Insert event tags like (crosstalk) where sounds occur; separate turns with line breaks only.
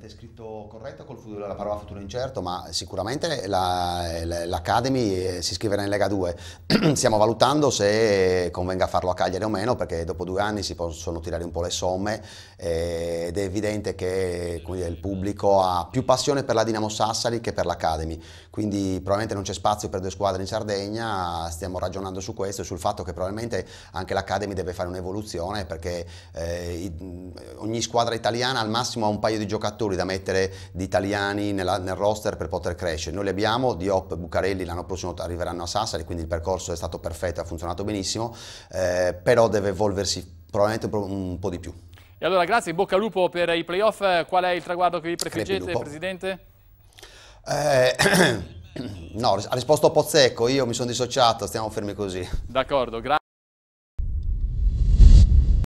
l'avete scritto corretto con la parola futuro incerto, ma sicuramente l'Academy eh, si iscriverà in Lega 2. (clears throat) Stiamo valutando se convenga farlo a Cagliari o meno, perché dopo due anni si possono tirare un po' le somme eh, ed è evidente che quindi, il pubblico ha più passione per la Dinamo Sassari che per l'Academy, quindi probabilmente non c'è spazio per due squadre in Sardegna, stiamo ragionando su questo e sul fatto che probabilmente anche l'Academy deve fare un'evoluzione perché eh, ogni squadra italiana al massimo ha un paio di giocatori giocatori da mettere di italiani nella, nel roster per poter crescere. Noi li abbiamo, Diop, Bucarelli l'anno prossimo arriveranno a Sassari, quindi il percorso è stato perfetto, ha funzionato benissimo, eh, però deve evolversi probabilmente un po' di più.
E allora grazie, bocca al lupo per i playoff. Qual è il traguardo che vi prefiggete, Presidente?
Eh, (clears throat) no, ha risposto Pozzecco, io mi sono dissociato, stiamo fermi così.
D'accordo, grazie.